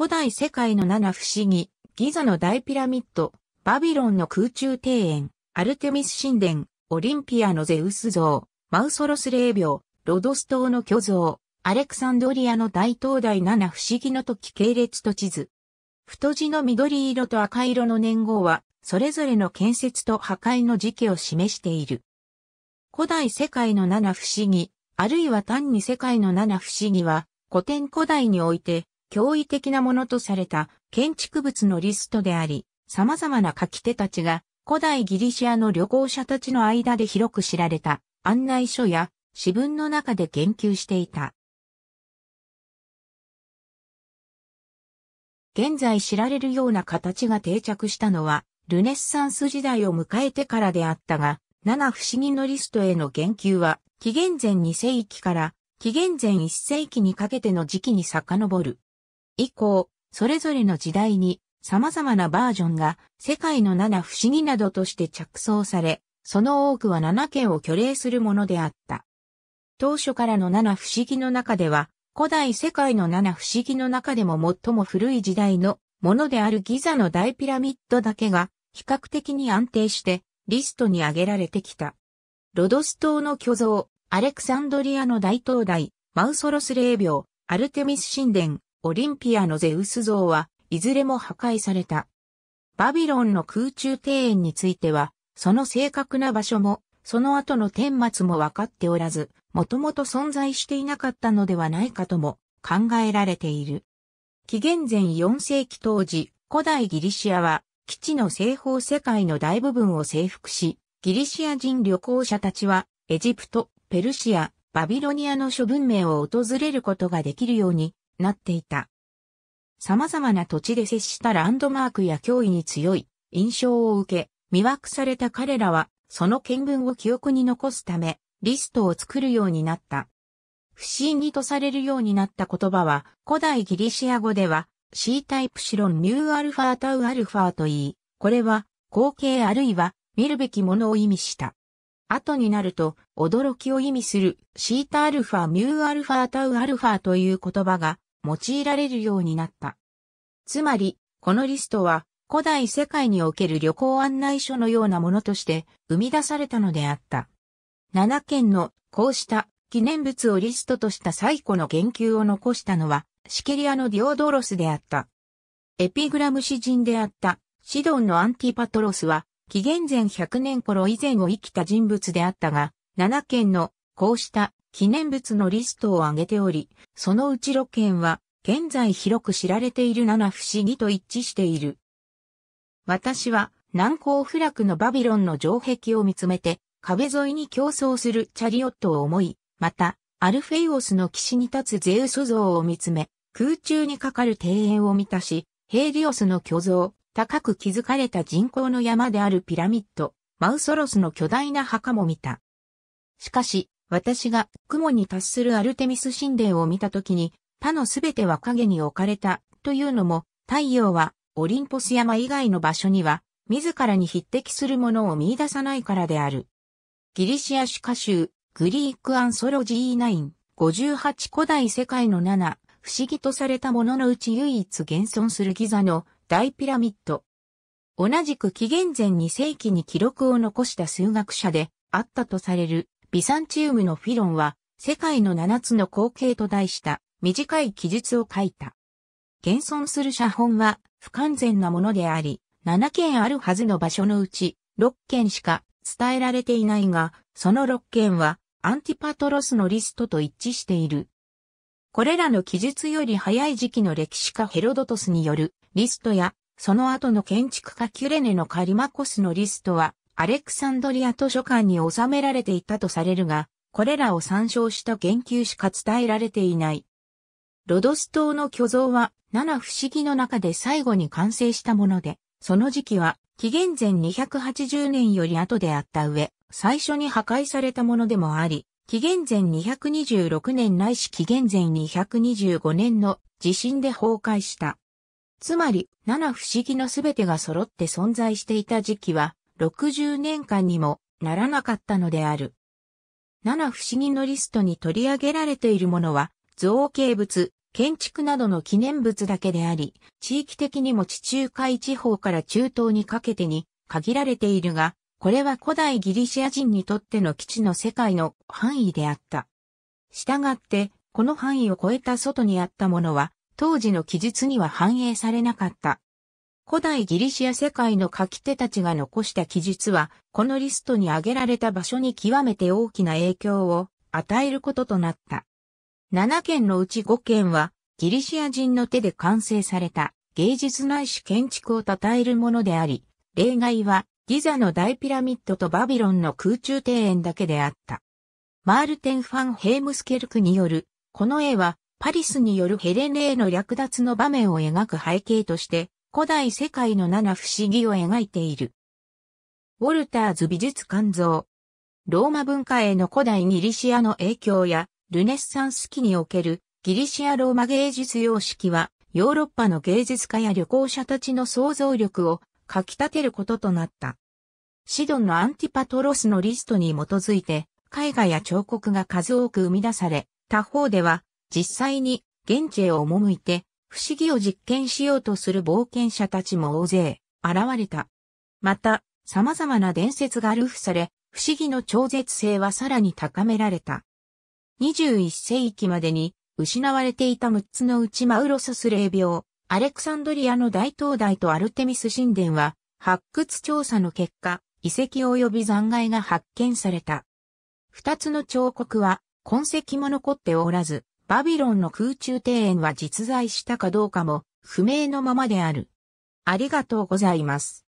古代世界の七不思議、ギザの大ピラミッド、バビロンの空中庭園、アルテミス神殿、オリンピアのゼウス像、マウソロス霊廟、ロドス島の巨像、アレクサンドリアの大灯台七不思議の時系列と地図。太字の緑色と赤色の年号は、それぞれの建設と破壊の時期を示している。古代世界の七不思議、あるいは単に世界の七不思議は、古典古代において、驚異的なものとされた建築物のリストであり、様々な書き手たちが古代ギリシアの旅行者たちの間で広く知られた案内書や詩文の中で言及していた。現在知られるような形が定着したのは、ルネッサンス時代を迎えてからであったが、七不思議のリストへの言及は、紀元前2世紀から紀元前1世紀にかけての時期に遡る。以降、それぞれの時代に様々なバージョンが世界の七不思議などとして着想され、その多くは七件を挙礼するものであった。当初からの七不思議の中では、古代世界の七不思議の中でも最も古い時代のものであるギザの大ピラミッドだけが比較的に安定してリストに挙げられてきた。ロドス島の巨像、アレクサンドリアの大灯台、マウソロス霊廟、アルテミス神殿、オリンピアのゼウス像はいずれも破壊された。バビロンの空中庭園については、その正確な場所も、その後の顛末も分かっておらず、もともと存在していなかったのではないかとも考えられている。紀元前4世紀当時、古代ギリシアは基地の西方世界の大部分を征服し、ギリシア人旅行者たちはエジプト、ペルシア、バビロニアの諸文明を訪れることができるようになっていた。様々な土地で接したランドマークや脅威に強い印象を受け、魅惑された彼らは、その見聞を記憶に残すため、リストを作るようになった。不審議とされるようになった言葉は、古代ギリシア語では、C タイプシロンミューアルファタウアルファと言い、これは、光景あるいは、見るべきものを意味した。後になると、驚きを意味する、シータアルファミューアルファタウアルファという言葉が用いられるようになった。つまり、このリストは古代世界における旅行案内書のようなものとして生み出されたのであった。7件のこうした記念物をリストとした最古の言及を残したのはシケリアのディオドロスであった。エピグラム詩人であったシドンのアンティパトロスは紀元前100年頃以前を生きた人物であったが、7件のこうした記念物のリストを挙げており、そのうち6件は、現在広く知られている七不思議と一致している。私は、難攻不落のバビロンの城壁を見つめて、壁沿いに競争するチャリオットを思い、また、アルフェイオスの岸に立つゼウス像を見つめ、空中にかかる庭園を見たし、ヘイリオスの巨像、高く築かれた人工の山であるピラミッド、マウソロスの巨大な墓も見た。しかし、私が雲に達するアルテミス神殿を見たときに、他のすべては影に置かれた、というのも、太陽は、オリンポス山以外の場所には、自らに匹敵するものを見出さないからである。ギリシア主歌集、グリークアンソロジー9、58古代世界の7、不思議とされたもののうち唯一現存するギザの大ピラミッド。同じく紀元前2世紀に記録を残した数学者であったとされるビサンチウムのフィロンは、世界の七つの光景と題した短い記述を書いた。現存する写本は不完全なものであり、7件あるはずの場所のうち6件しか伝えられていないが、その6件はアンティパトロスのリストと一致している。これらの記述より早い時期の歴史家ヘロドトスによるリストや、その後の建築家キュレネのカリマコスのリストは、アレクサンドリア図書館に収められていたとされるが、これらを参照した研究しか伝えられていない。ロドス島の巨像は七不思議の中で最後に完成したもので、その時期は紀元前280年より後であった上、最初に破壊されたものでもあり、紀元前226年ないし紀元前225年の地震で崩壊した。つまり、七不思議のすべてが揃って存在していた時期は、60年間にもならなかったのである。七不思議のリストに取り上げられているものは、造形物、建築などの記念物だけであり、地域的にも地中海地方から中東にかけてに限られているが、これは古代ギリシア人にとっての基地の世界の範囲であった。したがって、この範囲を超えた外にあったものは、当時の記述には反映されなかった。古代ギリシア世界の書き手たちが残した記述は、このリストに挙げられた場所に極めて大きな影響を与えることとなった。7件のうち5件は、ギリシア人の手で完成された芸術ないし建築を称えるものであり、例外はギザの大ピラミッドとバビロンの空中庭園だけであった。マールテン・ファン・ヘームスケルクによる、この絵はパリスによるヘレネへの略奪の場面を描く背景として古代世界の七不思議を描いている。ウォルターズ美術館像。ローマ文化への古代ギリシアの影響や、ルネッサンス期におけるギリシアローマ芸術様式は、ヨーロッパの芸術家や旅行者たちの想像力をかき立てることとなった。シドンのアンティパトロスのリストに基づいて、絵画や彫刻が数多く生み出され、他方では、実際に現地へ赴いて不思議を実験しようとする冒険者たちも大勢現れた。また、様々な伝説が流布され、不思議の超絶性はさらに高められた。21世紀までに失われていた6つのうちマウロソス霊廟、アレクサンドリアの大灯台とアルテミス神殿は発掘調査の結果、遺跡及び残骸が発見された。二つの彫刻は痕跡も残っておらず、バビロンの空中庭園は実在したかどうかも不明のままである。ありがとうございます。